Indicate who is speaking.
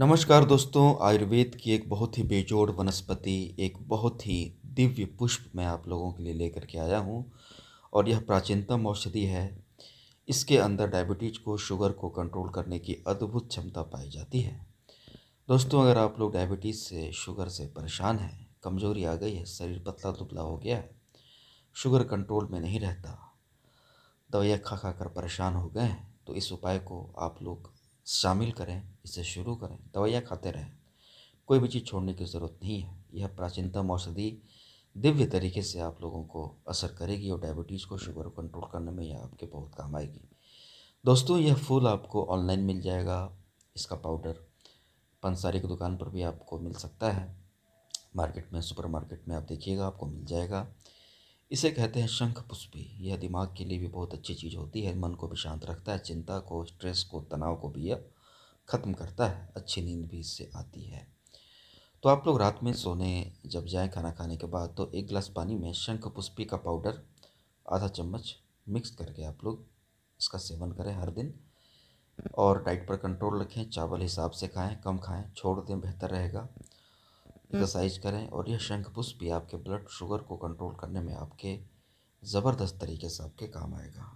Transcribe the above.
Speaker 1: नमस्कार दोस्तों आयुर्वेद की एक बहुत ही बेजोड़ वनस्पति एक बहुत ही दिव्य पुष्प मैं आप लोगों के लिए लेकर के आया हूँ और यह प्राचीनतम औषधि है इसके अंदर डायबिटीज को शुगर को कंट्रोल करने की अद्भुत क्षमता पाई जाती है दोस्तों अगर आप लोग डायबिटीज़ से शुगर से परेशान हैं कमज़ोरी आ गई है शरीर पतला दुबला हो गया है शुगर कंट्रोल में नहीं रहता दवाइयाँ खा खा कर परेशान हो गए हैं तो इस उपाय को आप लोग शामिल करें इसे शुरू करें दवाइयाँ खाते रहें कोई भी चीज़ छोड़ने की ज़रूरत नहीं है यह प्राचीनतम औषधि दिव्य तरीके से आप लोगों को असर करेगी और डायबिटीज़ को शुगर को कंट्रोल करने में यह आपके बहुत काम आएगी दोस्तों यह फूल आपको ऑनलाइन मिल जाएगा इसका पाउडर पंसारी की दुकान पर भी आपको मिल सकता है मार्केट में सुपरमार्केट में आप देखिएगा आपको मिल जाएगा इसे कहते हैं शंख पुष्पी यह दिमाग के लिए भी बहुत अच्छी चीज़ होती है मन को भी शांत रखता है चिंता को स्ट्रेस को तनाव को भी यह ख़त्म करता है अच्छी नींद भी इससे आती है तो आप लोग रात में सोने जब जाएं खाना खाने के बाद तो एक गिलास पानी में शंख पुष्पी का पाउडर आधा चम्मच मिक्स करके आप लोग इसका सेवन करें हर दिन और डाइट पर कंट्रोल रखें चावल हिसाब से खाएं कम खाएं छोड़ दें बेहतर रहेगा एक्सरसाइज करें और यह शंख पुष्प भी आपके ब्लड शुगर को कंट्रोल करने में आपके ज़बरदस्त तरीके से आपके काम आएगा